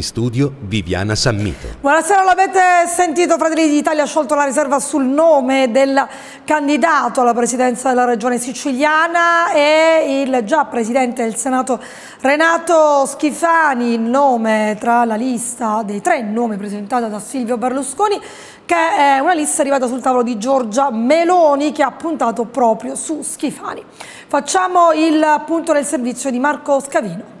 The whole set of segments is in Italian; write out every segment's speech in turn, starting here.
in studio Viviana Sammito. Buonasera, l'avete sentito, Fratelli d'Italia ha sciolto la riserva sul nome del candidato alla presidenza della regione siciliana e il già presidente del Senato Renato Schifani, il nome tra la lista dei tre nomi presentata da Silvio Berlusconi, che è una lista arrivata sul tavolo di Giorgia Meloni che ha puntato proprio su Schifani. Facciamo il punto del servizio di Marco Scavino.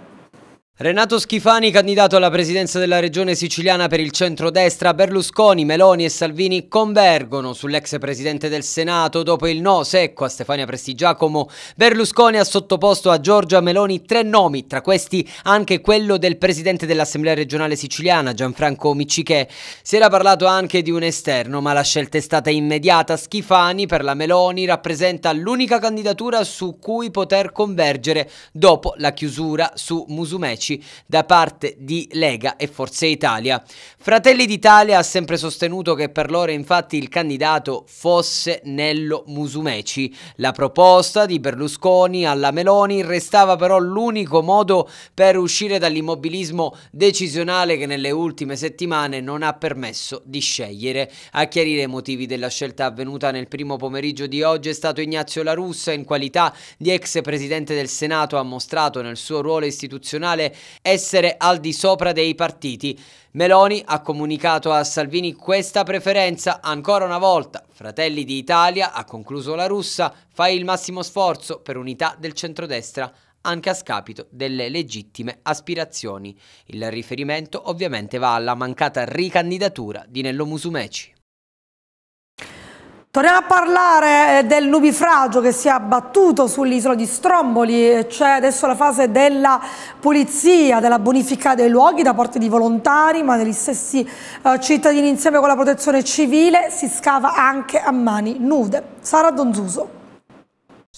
Renato Schifani, candidato alla presidenza della regione siciliana per il centrodestra, Berlusconi, Meloni e Salvini convergono sull'ex presidente del Senato dopo il no secco a Stefania Prestigiacomo. Berlusconi ha sottoposto a Giorgia Meloni tre nomi, tra questi anche quello del presidente dell'Assemblea regionale siciliana, Gianfranco Miccichè. Si era parlato anche di un esterno, ma la scelta è stata immediata. Schifani per la Meloni rappresenta l'unica candidatura su cui poter convergere dopo la chiusura su Musumeci economici da parte di Lega e Forza Italia. Fratelli d'Italia ha sempre sostenuto che per loro infatti il candidato fosse Nello Musumeci. La proposta di Berlusconi alla Meloni restava però l'unico modo per uscire dall'immobilismo decisionale che nelle ultime settimane non ha permesso di scegliere. A chiarire i motivi della scelta avvenuta nel primo pomeriggio di oggi è stato Ignazio La Russa in qualità di ex presidente del Senato ha mostrato nel suo ruolo istituzionale essere al di sopra dei partiti. Meloni ha comunicato a Salvini questa preferenza ancora una volta. Fratelli d'Italia, ha concluso la russa, fa il massimo sforzo per unità del centrodestra anche a scapito delle legittime aspirazioni. Il riferimento ovviamente va alla mancata ricandidatura di Nello Musumeci. Torniamo a parlare eh, del nubifragio che si è abbattuto sull'isola di Stromboli, c'è adesso la fase della pulizia, della bonifica dei luoghi da parte di volontari ma degli stessi eh, cittadini insieme con la protezione civile si scava anche a mani nude. Sara Donzuso.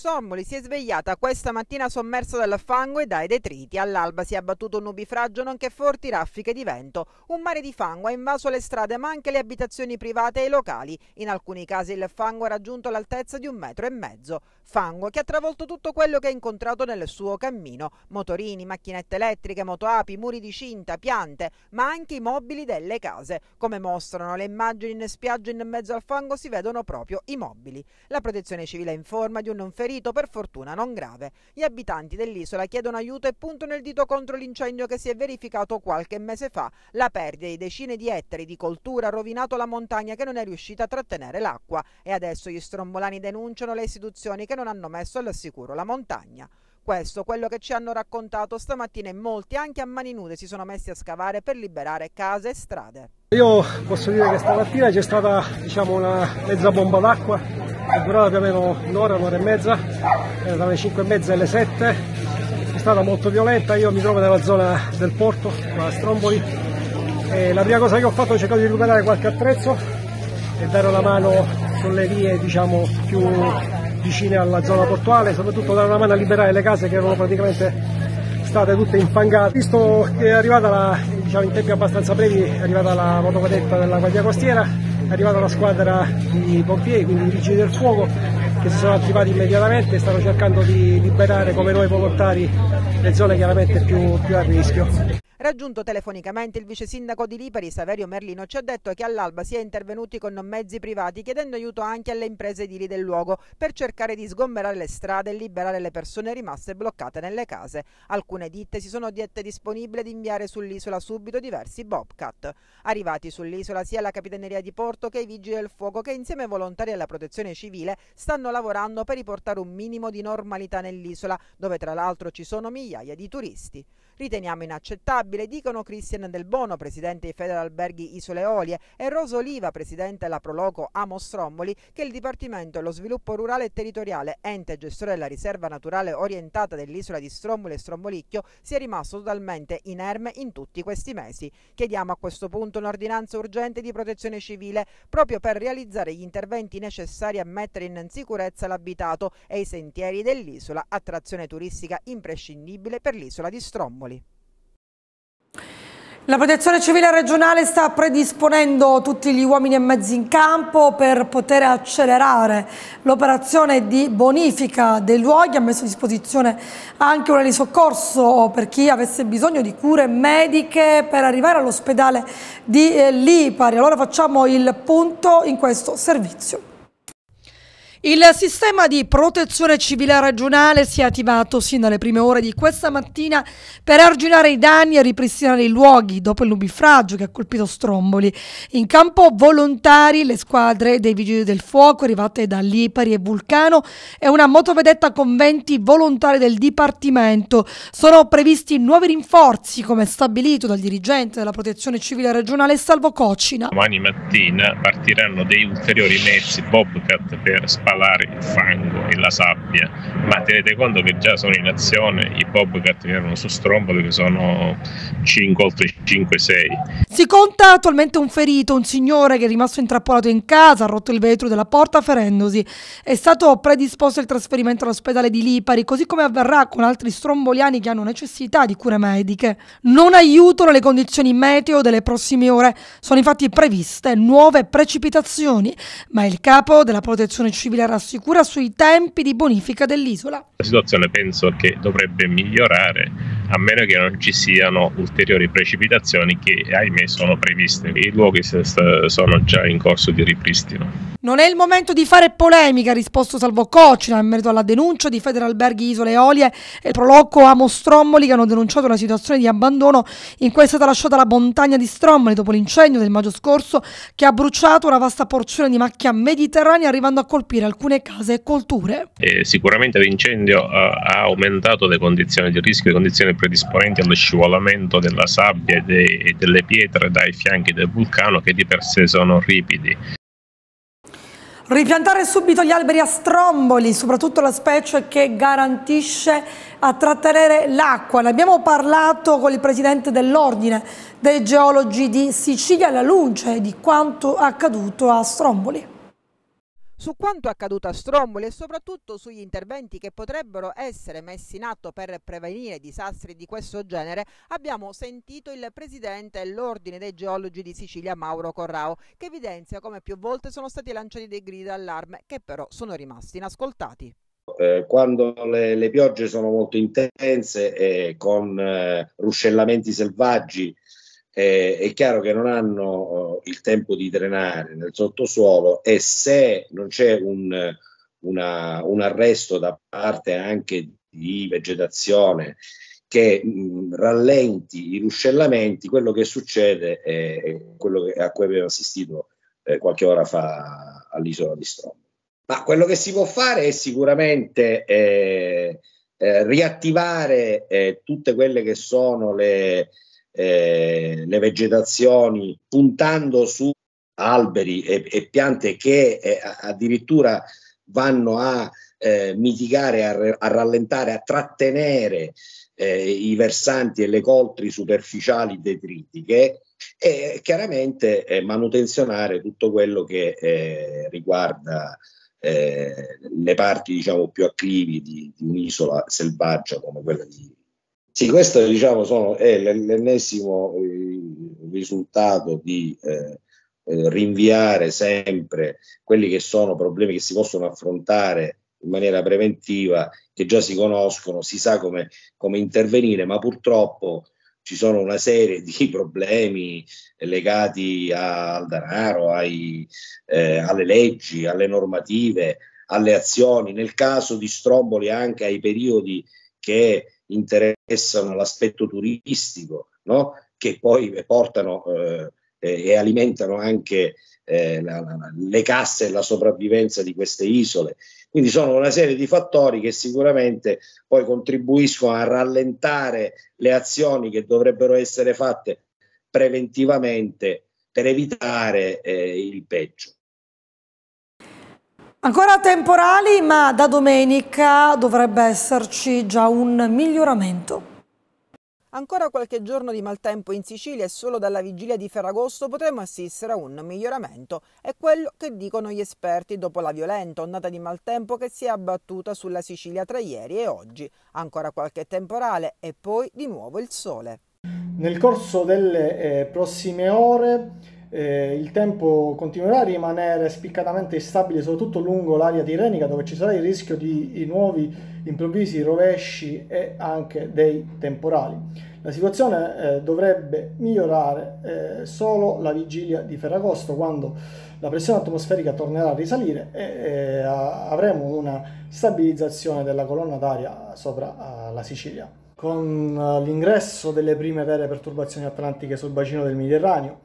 Sommoli si è svegliata questa mattina sommersa dal fango e dai detriti. All'alba si è abbattuto un nubifragio nonché forti raffiche di vento. Un mare di fango ha invaso le strade ma anche le abitazioni private e i locali. In alcuni casi il fango ha raggiunto l'altezza di un metro e mezzo fango che ha travolto tutto quello che ha incontrato nel suo cammino, motorini, macchinette elettriche, motoapi, muri di cinta, piante, ma anche i mobili delle case. Come mostrano le immagini in spiaggia in mezzo al fango si vedono proprio i mobili. La protezione civile informa di un non ferito, per fortuna non grave. Gli abitanti dell'isola chiedono aiuto e puntano il dito contro l'incendio che si è verificato qualche mese fa. La perdita di decine di ettari di coltura ha rovinato la montagna che non è riuscita a trattenere l'acqua e adesso gli strombolani denunciano le istituzioni che che non hanno messo all'assicuro la montagna. Questo, quello che ci hanno raccontato stamattina e molti anche a mani nude si sono messi a scavare per liberare case e strade. Io posso dire che stamattina c'è stata diciamo, una mezza bomba d'acqua, è durata più o meno un'ora, un'ora e mezza, era dalle 5 e mezza alle 7, è stata molto violenta, io mi trovo nella zona del porto, a Stromboli, e la prima cosa che ho fatto è cercare di recuperare qualche attrezzo e dare una mano sulle vie diciamo, più vicine alla zona portuale, soprattutto dare una mano a liberare le case che erano praticamente state tutte infangate. Visto che è arrivata la, diciamo in tempi abbastanza brevi, è arrivata la motocadetta della Guardia Costiera, è arrivata la squadra di pompieri, quindi i vigili del fuoco, che si sono attivati immediatamente e stanno cercando di liberare come noi volontari le zone chiaramente più, più a rischio. Raggiunto telefonicamente il vice sindaco di Lipari, Saverio Merlino, ci ha detto che all'alba si è intervenuti con mezzi privati chiedendo aiuto anche alle imprese edili del luogo per cercare di sgomberare le strade e liberare le persone rimaste bloccate nelle case. Alcune ditte si sono dette disponibili ad inviare sull'isola subito diversi Bobcat. Arrivati sull'isola sia la Capitaneria di Porto che i Vigili del Fuoco che insieme ai volontari alla Protezione Civile stanno lavorando per riportare un minimo di normalità nell'isola dove tra l'altro ci sono migliaia di turisti. Riteniamo inaccettabile, dicono Christian Del Bono, presidente di Federalberghi Isole Olie, e Rosa Oliva, presidente della Proloco Amo Stromboli, che il Dipartimento dello Sviluppo Rurale e Territoriale, ente gestore della riserva naturale orientata dell'isola di Stromboli e Strombolicchio, sia rimasto totalmente inerme in tutti questi mesi. Chiediamo a questo punto un'ordinanza urgente di protezione civile proprio per realizzare gli interventi necessari a mettere in sicurezza l'abitato e i sentieri dell'isola, attrazione turistica imprescindibile per l'isola di Stromboli. La protezione civile regionale sta predisponendo tutti gli uomini e mezzi in campo per poter accelerare l'operazione di bonifica dei luoghi, ha messo a disposizione anche un soccorso per chi avesse bisogno di cure mediche per arrivare all'ospedale di eh, Lipari. Allora facciamo il punto in questo servizio. Il sistema di protezione civile regionale si è attivato sin dalle prime ore di questa mattina per arginare i danni e ripristinare i luoghi dopo il nubifragio che ha colpito Stromboli. In campo volontari le squadre dei Vigili del Fuoco arrivate da Lipari e Vulcano e una motovedetta con 20 volontari del Dipartimento. Sono previsti nuovi rinforzi come stabilito dal dirigente della protezione civile regionale Salvo Cocina. Domani mattina partiranno dei ulteriori mezzi Bobcat per spazio spalare il fango e la sabbia, ma tenete conto che già sono in azione i Bobcat che erano su Stromboli che sono 5, oltre 5, 6. Si conta attualmente un ferito, un signore che è rimasto intrappolato in casa, ha rotto il vetro della porta ferendosi. È stato predisposto il trasferimento all'ospedale di Lipari, così come avverrà con altri stromboliani che hanno necessità di cure mediche. Non aiutano le condizioni meteo delle prossime ore, sono infatti previste nuove precipitazioni, ma il capo della protezione civile Sicilia rassicura sui tempi di bonifica dell'isola. La situazione penso che dovrebbe migliorare a meno che non ci siano ulteriori precipitazioni che ahimè sono previste. I luoghi sono già in corso di ripristino. Non è il momento di fare polemica, ha risposto Salvo Cocina in merito alla denuncia di Federalberghi Isole Olie e Prolocco Amo Strommoli che hanno denunciato la situazione di abbandono in cui è stata lasciata la montagna di Strommoli dopo l'incendio del maggio scorso che ha bruciato una vasta porzione di macchia mediterranea arrivando a colpire alcune case e colture. Eh, sicuramente l'incendio eh, ha aumentato le condizioni di rischio, le condizioni predisponenti allo scivolamento della sabbia e, dei, e delle pietre dai fianchi del vulcano che di per sé sono ripidi. Ripiantare subito gli alberi a stromboli, soprattutto la specie che garantisce a trattenere l'acqua. Ne abbiamo parlato con il presidente dell'Ordine dei Geologi di Sicilia, alla luce di quanto accaduto a Stromboli su quanto accaduto a Stromboli e soprattutto sugli interventi che potrebbero essere messi in atto per prevenire disastri di questo genere, abbiamo sentito il presidente dell'Ordine dei Geologi di Sicilia, Mauro Corrao, che evidenzia come più volte sono stati lanciati dei gridi d'allarme che però sono rimasti inascoltati. Eh, quando le, le, piogge sono molto intense e con eh, ruscellamenti selvaggi eh, è chiaro che non hanno eh, il tempo di drenare nel sottosuolo e se non c'è un, una, un arresto da parte anche di vegetazione che mh, mm, rallenti i ruscellamenti, quello che succede è quello che, a cui abbiamo assistito eh, qualche ora fa all'isola di Strombo. Ma quello che si può fare è sicuramente eh, eh, riattivare eh, tutte quelle che sono le, eh, le vegetazioni, puntando su alberi e, e piante che eh, addirittura vanno a eh, mitigare, a, re, a, rallentare, a trattenere eh, i versanti e le coltri superficiali detritiche e eh, chiaramente eh, manutenzionare tutto quello che riguarda le parti diciamo più acclivi di, di un'isola selvaggia come quella di, sì, questo diciamo, sono, è l'ennesimo eh, risultato di eh, eh, rinviare sempre quelli che sono problemi che si possono affrontare in maniera preventiva, che già si conoscono, si sa come, come intervenire, ma purtroppo ci sono una serie di problemi legati al denaro, ai, eh, alle leggi, alle normative, alle azioni, nel caso di Stromboli anche ai periodi che interessano l'aspetto turistico, no? che poi portano eh, e alimentano anche eh, la, la, le casse e la sopravvivenza di queste isole. Quindi sono una serie di fattori che sicuramente poi contribuiscono a rallentare le azioni che dovrebbero essere fatte preventivamente per evitare eh, il peggio. Ancora temporali, ma da domenica dovrebbe esserci già un miglioramento. Ancora qualche giorno di maltempo in Sicilia e solo dalla vigilia di Ferragosto potremo assistere a un miglioramento. È quello che dicono gli esperti dopo la violenta ondata di maltempo che si è abbattuta sulla Sicilia tra ieri e oggi. Ancora qualche temporale e poi di nuovo il sole. Nel corso delle eh, prossime ore eh, il tempo continuerà a rimanere spiccatamente instabile soprattutto lungo l'area tirrenica dove ci sarà il rischio di nuovi improvvisi rovesci e anche dei temporali. La situazione eh, dovrebbe migliorare eh, solo la vigilia di Ferragosto quando la pressione atmosferica tornerà a risalire e eh, avremo una stabilizzazione della colonna d'aria sopra la Sicilia. Con eh, l'ingresso delle prime vere perturbazioni atlantiche sul bacino del Mediterraneo,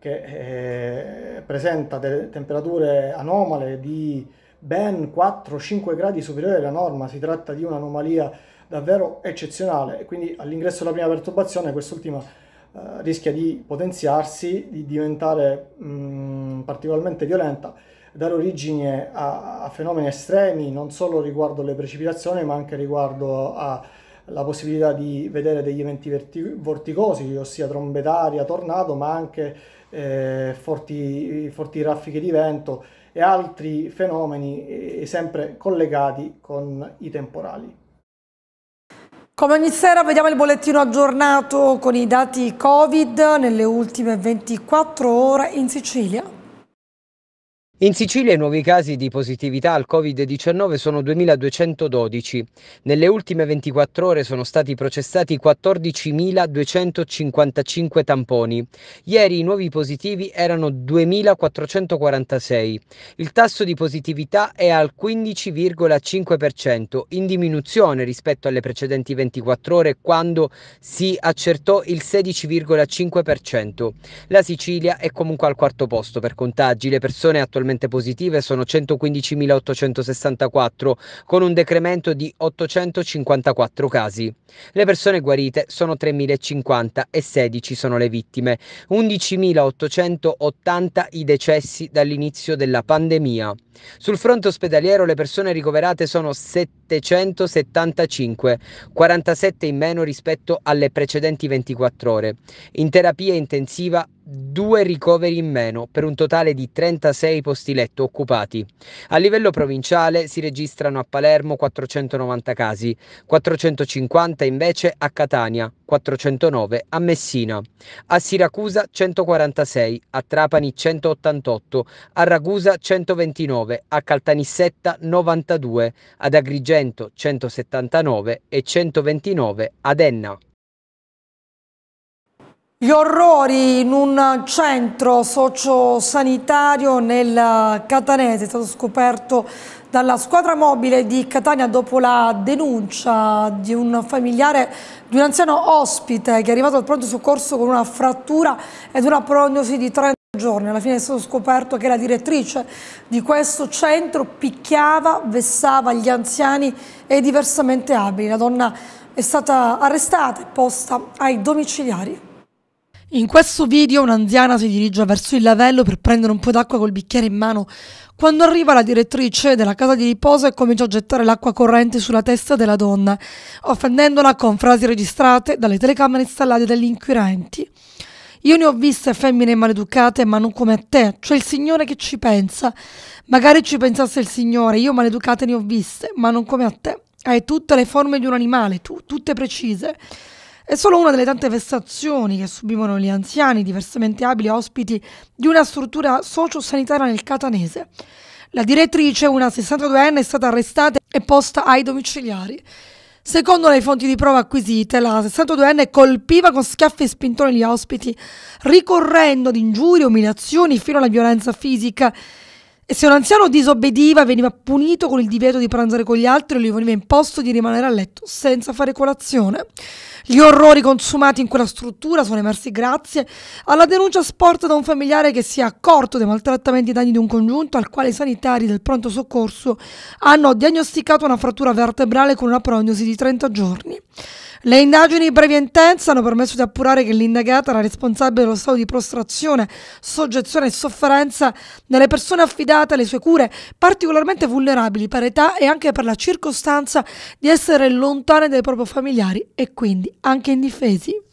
che eh, presenta delle temperature anomale di ben 4-5 gradi superiore alla norma, si tratta di un'anomalia davvero eccezionale e quindi all'ingresso della prima perturbazione quest'ultima eh, rischia di potenziarsi, di diventare mh, mm, particolarmente violenta, dare origine a, a, fenomeni estremi non solo riguardo le precipitazioni ma anche riguardo alla possibilità di vedere degli eventi verti- vorticosi, ossia trombe d'aria, tornado, ma anche eh, forti, forti raffiche di vento e altri fenomeni eh, sempre collegati con i temporali. Come ogni sera vediamo il bollettino aggiornato con i dati Covid nelle ultime 24 ore in Sicilia. In Sicilia i nuovi casi di positività al Covid-19 sono 2.212. Nelle ultime 24 ore sono stati processati 14.255 tamponi. Ieri i nuovi positivi erano 2.446. Il tasso di positività è al 15,5%, in diminuzione rispetto alle precedenti 24 ore quando si accertò il 16,5%. La Sicilia è comunque al quarto posto per contagi. Le persone attualmente totalmente positive sono 115.864 con un decremento di 854 casi. Le persone guarite sono 3.050 e 16 sono le vittime. 11.880 i decessi dall'inizio della pandemia. Sul fronte ospedaliero le persone ricoverate sono 775, 47 in meno rispetto alle precedenti 24 ore. In terapia intensiva due ricoveri in meno per un totale di 36 posti letto occupati. A livello provinciale si registrano a Palermo 490 casi, 450 invece a Catania, 409 a Messina, a Siracusa 146, a Trapani 188, a Ragusa 129 109, a Caltanissetta 92, ad Agrigento 179 e 129 ad Enna. Gli orrori in un centro sociosanitario nel Catanese è stato scoperto dalla squadra mobile di Catania dopo la denuncia di un familiare di un anziano ospite che è arrivato al pronto soccorso con una frattura ed una prognosi di 30 giorni. Alla fine è stato scoperto che la direttrice di questo centro picchiava, vessava gli anziani e diversamente abili. La donna è stata arrestata e posta ai domiciliari. In questo video un'anziana si dirige verso il lavello per prendere un po' d'acqua col bicchiere in mano. Quando arriva la direttrice della casa di riposo e comincia a gettare l'acqua corrente sulla testa della donna, offendendola con frasi registrate dalle telecamere installate dagli inquirenti. Io ne ho viste femmine maleducate, ma non come te. Cioè il Signore che ci pensa. Magari ci pensasse il Signore. Io maleducate ne ho viste, ma non come a te. Hai tutte le forme di un animale, tu, tutte precise. È solo una delle tante vessazioni che subivano gli anziani, diversamente abili ospiti di una struttura sociosanitaria nel catanese. La direttrice, una 62enne, è stata arrestata e posta ai domiciliari. Secondo le fonti di prova acquisite, la 62enne colpiva con schiaffi e spintoni gli ospiti, ricorrendo ad ingiurie, umiliazioni fino alla violenza fisica e se un anziano disobbediva veniva punito con il divieto di pranzare con gli altri o gli veniva imposto di rimanere a letto senza fare colazione. Gli orrori consumati in quella struttura sono emersi grazie alla denuncia sporta da un familiare che si è accorto dei maltrattamenti e danni di un congiunto al quale i sanitari del pronto soccorso hanno diagnosticato una frattura vertebrale con una prognosi di 30 giorni. Le indagini brevi e intense hanno permesso di appurare che l'indagata era responsabile dello stato di prostrazione, soggezione e sofferenza delle persone affidate alle sue cure, particolarmente vulnerabili per età e anche per la circostanza di essere lontane dai propri familiari e quindi anche indifesi.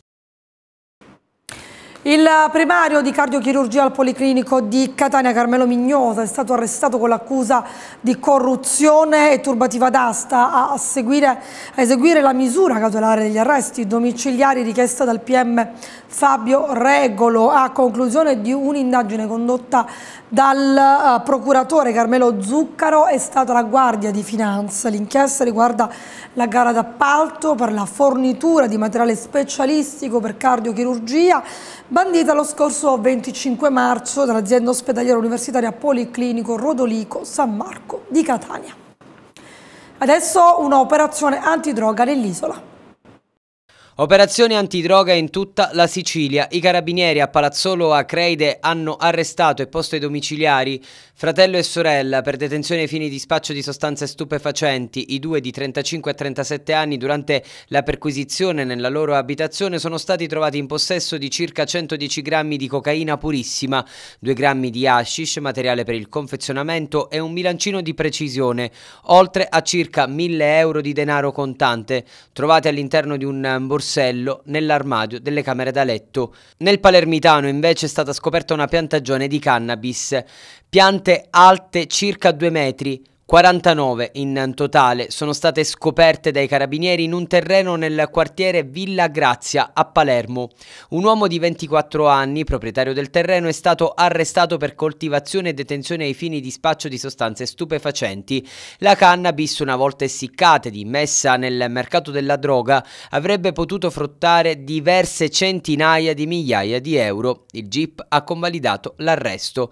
Il primario di cardiochirurgia al Policlinico di Catania, Carmelo Mignosa, è stato arrestato con l'accusa di corruzione e turbativa d'asta a, a eseguire la misura cautelare degli arresti domiciliari richiesta dal PM Fabio Regolo a conclusione di un'indagine condotta dal eh, procuratore Carmelo Zuccaro è stata la Guardia di Finanza. L'inchiesta riguarda la gara d'appalto per la fornitura di materiale specialistico per cardiochirurgia bandita lo scorso 25 marzo dall'azienda ospedaliera universitaria Policlinico Rodolico San Marco di Catania. Adesso un'operazione antidroga nell'isola. Operazione antidroga in tutta la Sicilia. I carabinieri a Palazzolo Acreide hanno arrestato e posto ai domiciliari fratello e sorella per detenzione ai fini di spaccio di sostanze stupefacenti. I due di 35 e 37 anni durante la perquisizione nella loro abitazione sono stati trovati in possesso di circa 110 grammi di cocaina purissima, 2 grammi di hashish, materiale per il confezionamento e un bilancino di precisione, oltre a circa 1000 euro di denaro contante, trovati all'interno di un borsellino borsello nell'armadio delle camere da letto. Nel palermitano invece è stata scoperta una piantagione di cannabis, piante alte circa 2 metri, 49 in totale sono state scoperte dai carabinieri in un terreno nel quartiere Villa Grazia a Palermo. Un uomo di 24 anni, proprietario del terreno, è stato arrestato per coltivazione e detenzione ai fini di spaccio di sostanze stupefacenti. La cannabis, una volta essiccata ed immessa nel mercato della droga, avrebbe potuto fruttare diverse centinaia di migliaia di euro. Il GIP ha convalidato l'arresto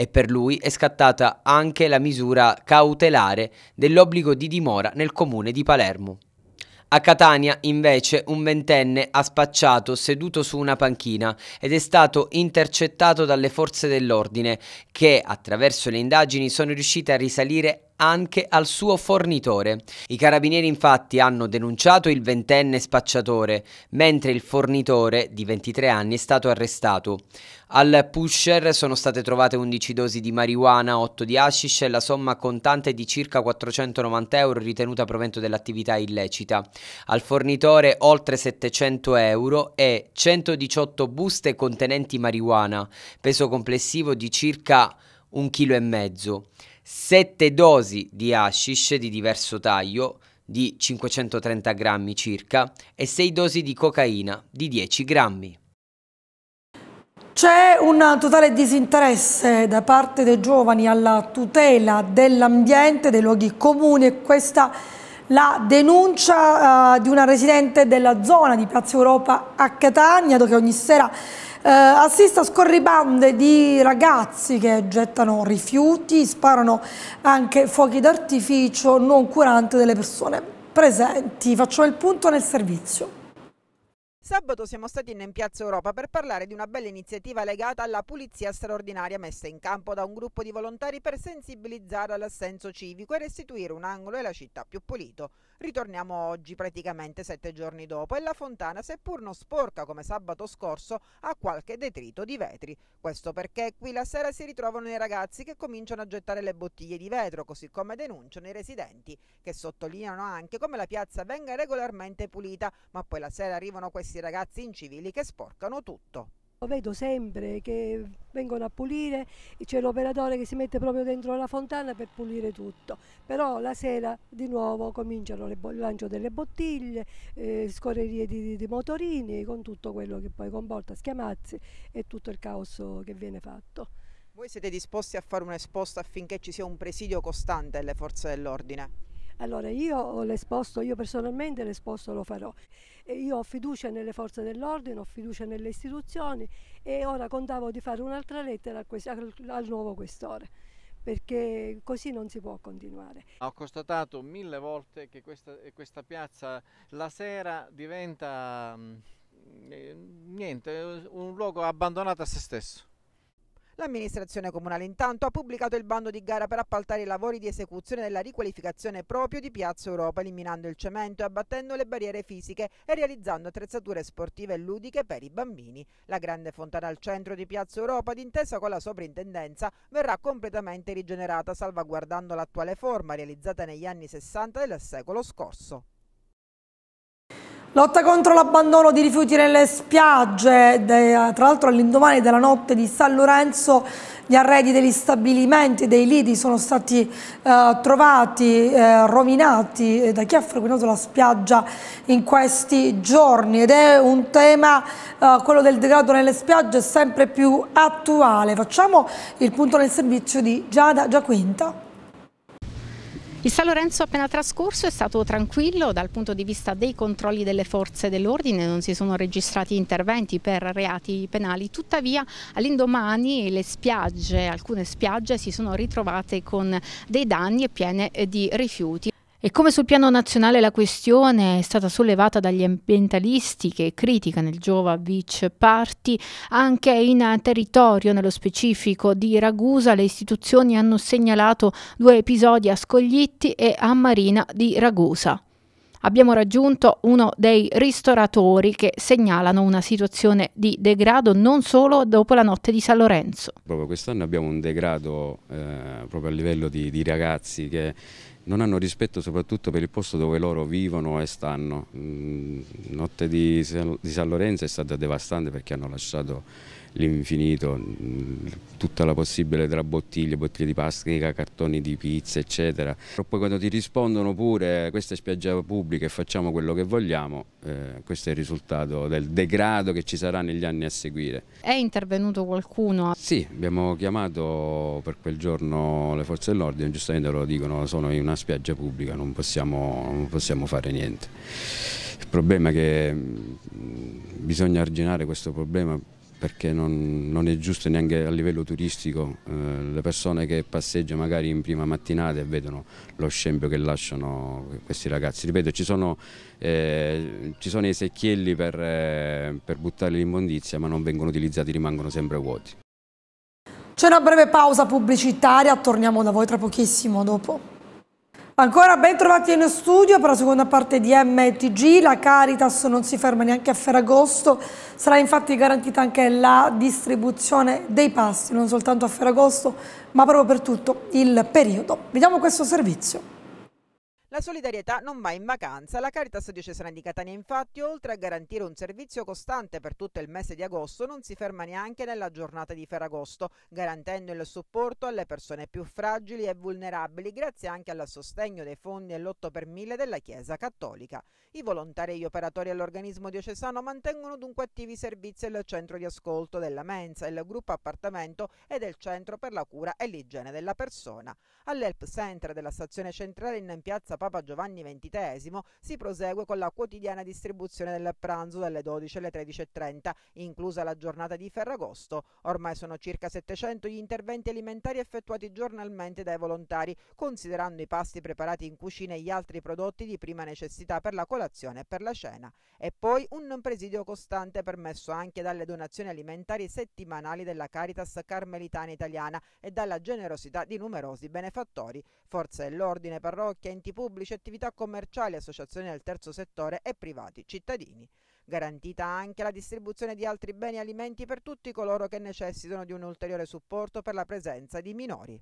e per lui è scattata anche la misura cautelare dell'obbligo di dimora nel comune di Palermo. A Catania, invece, un ventenne ha spacciato seduto su una panchina ed è stato intercettato dalle forze dell'ordine che, attraverso le indagini, sono riuscite a risalire anche al suo fornitore. I carabinieri infatti hanno denunciato il ventenne spacciatore, mentre il fornitore di 23 anni è stato arrestato. Al pusher sono state trovate 11 dosi di marijuana, 8 di hashish e la somma contante di circa 490 euro ritenuta provento dell'attività illecita. Al fornitore oltre 700 euro e 118 buste contenenti marijuana, peso complessivo di circa un chilo e mezzo. 7 dosi di hashish di diverso taglio di 530 grammi circa e 6 dosi di cocaina di 10 grammi. C'è un totale disinteresse da parte dei giovani alla tutela dell'ambiente, dei luoghi comuni e questa la denuncia uh, di una residente della zona di Piazza Europa a Catania, dove ogni sera eh, assista a scorribande di ragazzi che gettano rifiuti, sparano anche fuochi d'artificio non curante delle persone presenti. Facciamo il punto nel servizio. Sabato siamo stati in Piazza Europa per parlare di una bella iniziativa legata alla pulizia straordinaria messa in campo da un gruppo di volontari per sensibilizzare all'assenso civico e restituire un angolo e la città più pulito. Ritorniamo oggi praticamente sette giorni dopo e la fontana, seppur non sporca come sabato scorso, ha qualche detrito di vetri. Questo perché qui la sera si ritrovano i ragazzi che cominciano a gettare le bottiglie di vetro, così come denunciano i residenti, che sottolineano anche come la piazza venga regolarmente pulita, ma poi la sera arrivano questi ragazzi incivili che sporcano tutto. Lo vedo sempre che vengono a pulire, c'è l'operatore che si mette proprio dentro la fontana per pulire tutto, però la sera di nuovo cominciano il lancio delle bottiglie, eh, scorrerie di, di, motorini con tutto quello che poi comporta schiamazzi e tutto il caos che viene fatto. Voi siete disposti a fare un esposto affinché ci sia un presidio costante alle forze dell'ordine? Allora io l'esposto, io personalmente l'esposto lo farò. Io ho fiducia nelle forze dell'ordine, ho fiducia nelle istituzioni e ora contavo di fare un'altra lettera al nuovo questore perché così non si può continuare. Ho constatato mille volte che questa, eh, questa piazza la sera diventa mm, eh, niente, un luogo abbandonato a se stesso. L'amministrazione comunale intanto ha pubblicato il bando di gara per appaltare i lavori di esecuzione della riqualificazione proprio di Piazza Europa, eliminando il cemento e abbattendo le barriere fisiche e realizzando attrezzature sportive e ludiche per i bambini. La grande fontana al centro di Piazza Europa, d'intesa con la soprintendenza, verrà completamente rigenerata, salvaguardando l'attuale forma realizzata negli anni 60 del secolo scorso. Lotta contro l'abbandono di rifiuti nelle spiagge, tra l'altro all'indomani della notte di San Lorenzo gli arredi degli stabilimenti, dei lidi sono stati eh, trovati, eh, rovinati eh, da chi ha frequentato la spiaggia in questi giorni ed è un tema, eh, quello del degrado nelle spiagge, sempre più attuale. Facciamo il punto nel servizio di Giada Giaquinta. Il San Lorenzo appena trascorso è stato tranquillo dal punto di vista dei controlli delle forze dell'ordine, non si sono registrati interventi per reati penali, tuttavia all'indomani le spiagge, alcune spiagge si sono ritrovate con dei danni e piene di rifiuti. E come sul piano nazionale la questione è stata sollevata dagli ambientalisti che criticano il Giova Beach Party, anche in territorio, nello specifico di Ragusa, le istituzioni hanno segnalato due episodi a Scoglitti e a Marina di Ragusa. Abbiamo raggiunto uno dei ristoratori che segnalano una situazione di degrado non solo dopo la notte di San Lorenzo. Proprio quest'anno abbiamo un degrado eh, proprio a livello di, di ragazzi che non hanno rispetto soprattutto per il posto dove loro vivono e stanno. Mm, Notte di San Lorenzo è stata devastante perché hanno lasciato l'infinito, tutta la possibile tra bottiglie, bottiglie di plastica, cartoni di pizza eccetera. Però poi quando ti rispondono pure questa è spiaggia pubblica e facciamo quello che vogliamo, eh, questo è il risultato del degrado che ci sarà negli anni a seguire. È intervenuto qualcuno? Sì, abbiamo chiamato per quel giorno le forze dell'ordine, giustamente loro dicono sono in una spiaggia pubblica, non possiamo, non possiamo fare niente. Il problema è che mm, bisogna arginare questo problema perché non, non, è giusto neanche a livello turistico eh, le persone che passeggiano magari in prima mattinata e vedono lo scempio che lasciano questi ragazzi. Ripeto, ci sono, eh, ci sono i secchielli per, eh, per buttare l'immondizia ma non vengono utilizzati, rimangono sempre vuoti. C'è una breve pausa pubblicitaria, torniamo da voi tra pochissimo dopo. Ancora ben trovati in studio per la seconda parte di MTG, la Caritas non si ferma neanche a Ferragosto, sarà infatti garantita anche la distribuzione dei pasti, non soltanto a Ferragosto ma proprio per tutto il periodo. Vediamo questo servizio. La solidarietà non va in vacanza. La Caritas diocesana di Catania, infatti, oltre a garantire un servizio costante per tutto il mese di agosto, non si ferma neanche nella giornata di Ferragosto, garantendo il supporto alle persone più fragili e vulnerabili, grazie anche al sostegno dei fondi e l'8 per 1000 della Chiesa Cattolica. I volontari e gli operatori all'organismo diocesano mantengono dunque attivi i servizi al centro di ascolto della mensa, il gruppo appartamento e del centro per la cura e l'igiene della persona. All'Help Center della stazione centrale in piazza Papa Giovanni XXIII, si prosegue con la quotidiana distribuzione del pranzo dalle 12 alle 13.30, inclusa la giornata di Ferragosto. Ormai sono circa 700 gli interventi alimentari effettuati giornalmente dai volontari, considerando i pasti preparati in cucina e gli altri prodotti di prima necessità per la colazione e per la cena. E poi un non presidio costante permesso anche dalle donazioni alimentari settimanali della Caritas Carmelitana Italiana e dalla generosità di numerosi benefattori, forze dell'ordine, parrocchie, enti pubblici, pubblici, attività commerciali, associazioni del terzo settore e privati cittadini. Garantita anche la distribuzione di altri beni e alimenti per tutti coloro che necessitano di un ulteriore supporto per la presenza di minori.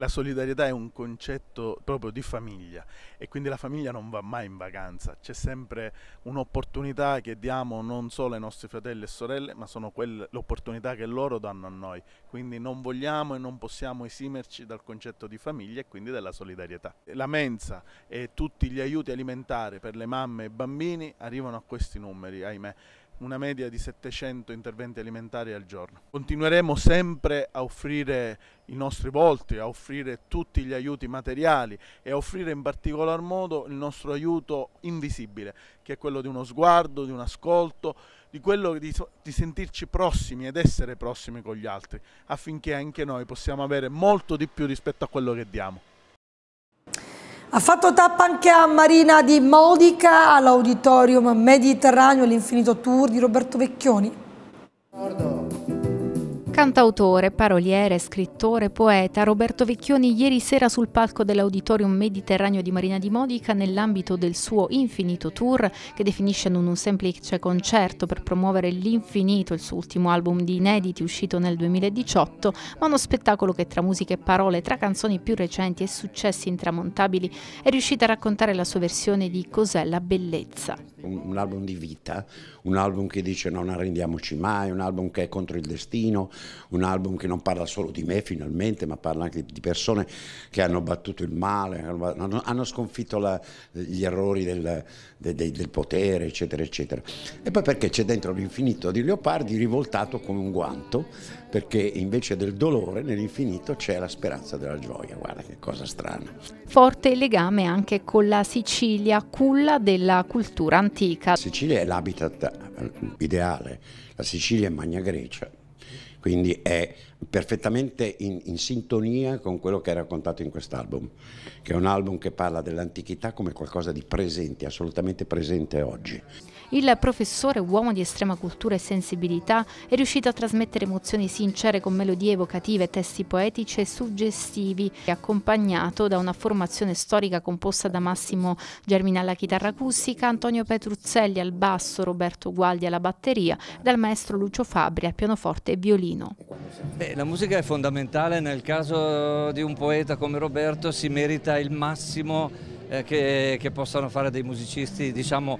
La solidarietà è un concetto proprio di famiglia e quindi la famiglia non va mai in vacanza, c'è sempre un'opportunità che diamo non solo ai nostri fratelli e sorelle, ma sono l'opportunità che loro danno a noi. Quindi non vogliamo e non possiamo esimerci dal concetto di famiglia e quindi della solidarietà. La mensa e tutti gli aiuti alimentari per le mamme e i bambini arrivano a questi numeri, ahimè una media di 700 interventi alimentari al giorno. Continueremo sempre a offrire i nostri volti, a offrire tutti gli aiuti materiali e a offrire in particolar modo il nostro aiuto invisibile, che è quello di uno sguardo, di un ascolto, di quello di, di sentirci prossimi ed essere prossimi con gli altri, affinché anche noi possiamo avere molto di più rispetto a quello che diamo. Ha fatto tappa anche a Marina di Modica all'Auditorium Mediterraneo, all'Infinito tour di Roberto Vecchioni. Cantautore, paroliere, scrittore, poeta, Roberto Vecchioni ieri sera sul palco dell'Auditorium Mediterraneo di Marina di Modica nell'ambito del suo Infinito Tour, che definisce non un semplice concerto per promuovere l'Infinito, il suo ultimo album di inediti uscito nel 2018, ma uno spettacolo che tra musica e parole, tra canzoni più recenti e successi intramontabili, è riuscito a raccontare la sua versione di Cos'è la bellezza. Un album di vita, un album che dice non arrendiamoci mai, un album che è contro il destino, un album che non parla solo di me finalmente, ma parla anche di persone che hanno battuto il male, hanno, sconfitto la, gli errori del, del, del, potere, eccetera, eccetera. E poi perché c'è dentro l'infinito di Leopardi rivoltato come un guanto, perché invece del dolore nell'infinito c'è la speranza della gioia, guarda che cosa strana. Forte legame anche con la Sicilia, culla della cultura antica. La Sicilia è l'habitat eh, ideale, la Sicilia è Magna Grecia, quindi è perfettamente in, in, sintonia con quello che è raccontato in quest'album, che è un album che parla dell'antichità come qualcosa di presente, assolutamente presente oggi. Il professore, uomo di estrema cultura e sensibilità, è riuscito a trasmettere emozioni sincere con melodie evocative, testi poetici e suggestivi, accompagnato da una formazione storica composta da Massimo Germina alla chitarra acustica, Antonio Petruzzelli al basso, Roberto Gualdi alla batteria, dal maestro Lucio Fabri al pianoforte e violino. Beh, la musica è fondamentale, nel caso di un poeta come Roberto si merita il massimo eh, che, che, possano fare dei musicisti diciamo,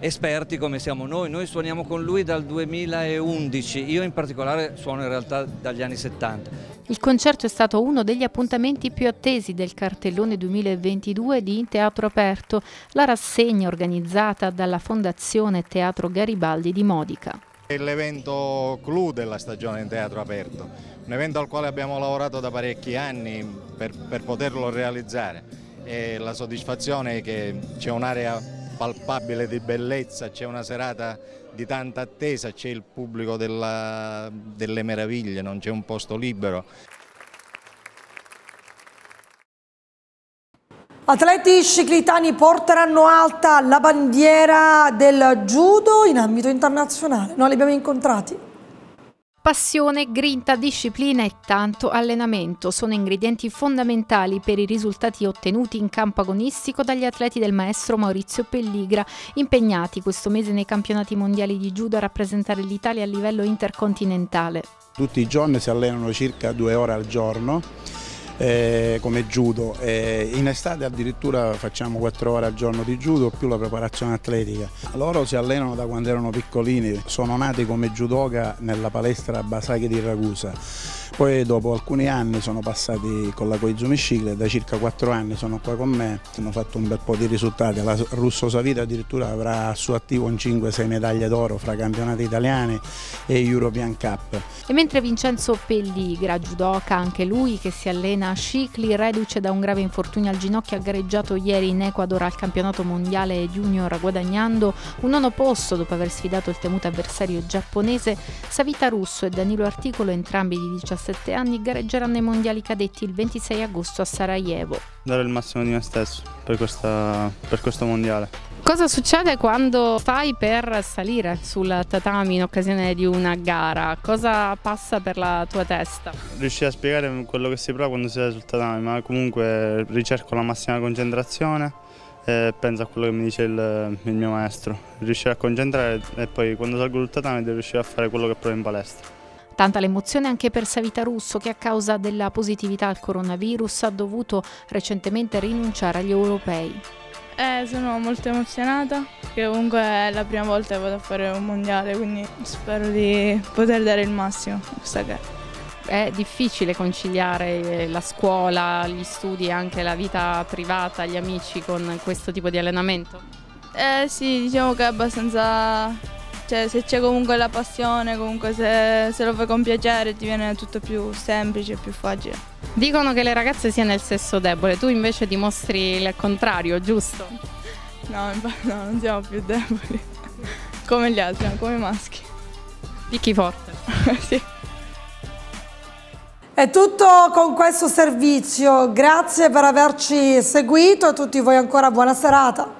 esperti come siamo noi, noi suoniamo con lui dal 2011, io in particolare suono in realtà dagli anni 70. Il concerto è stato uno degli appuntamenti più attesi del cartellone 2022 di In Teatro Aperto, la rassegna organizzata dalla Fondazione Teatro Garibaldi di Modica. È l'evento clou della stagione in Teatro Aperto, un evento al quale abbiamo lavorato da parecchi anni per, per poterlo realizzare e la soddisfazione è che c'è un'area palpabile di bellezza, c'è una serata di tanta attesa, c'è il pubblico della, delle meraviglie, non c'è un posto libero. Atleti ciclitani porteranno alta la bandiera del judo in ambito internazionale. Noi li abbiamo incontrati. Passione, grinta, disciplina e tanto allenamento sono ingredienti fondamentali per i risultati ottenuti in campo agonistico dagli atleti del maestro Maurizio Pelligra, impegnati questo mese nei campionati mondiali di judo a rappresentare l'Italia a livello intercontinentale. Tutti i giorni si allenano circa due ore al giorno eh, come judo. Eh, in estate addirittura facciamo 4 ore al giorno di judo più la preparazione atletica. Loro si allenano da quando erano piccolini, sono nati come judoka nella palestra Basaghi di Ragusa poi dopo alcuni anni sono passati con la Koizumi Shigle, da circa quattro anni sono qua con me, hanno fatto un bel po' di risultati, la Russo Savita addirittura avrà a suo attivo un 5-6 medaglie d'oro fra campionati italiani e European Cup. E mentre Vincenzo Pelligra, judoka anche lui che si allena a Scicli, reduce da un grave infortunio al ginocchio, ha gareggiato ieri in Ecuador al campionato mondiale junior guadagnando un nono posto dopo aver sfidato il temuto avversario giapponese Savita Russo e Danilo Articolo entrambi di 17 17 anni gareggeranno ai mondiali cadetti il 26 agosto a Sarajevo. Dare il massimo di me stesso per, questa, per questo mondiale. Cosa succede quando fai per salire sul tatami in occasione di una gara? Cosa passa per la tua testa? Riuscire a spiegare quello che si prova quando si sale sul tatami, ma comunque ricerco la massima concentrazione e penso a quello che mi dice il, il mio maestro. Riuscire a concentrare e poi quando salgo sul tatami devo riuscire a fare quello che provo in palestra. Tanta l'emozione anche per Savita Russo che a causa della positività al coronavirus ha dovuto recentemente rinunciare agli europei. Eh, sono molto emozionata, perché comunque è la prima volta che vado a fare un mondiale, quindi spero di poter dare il massimo È difficile conciliare eh, la scuola, gli studi e anche la vita privata, gli amici con questo tipo di allenamento? Eh sì, diciamo che è abbastanza cioè, se c'è comunque la passione, comunque se, se lo fai con piacere ti viene tutto più semplice, più facile. Dicono che le ragazze siano il sesso debole, tu invece dimostri il contrario, giusto? No, no, non siamo più deboli, come gli altri, come i maschi. Picchi forte. sì. È tutto con questo servizio, grazie per averci seguito a tutti voi ancora buona serata.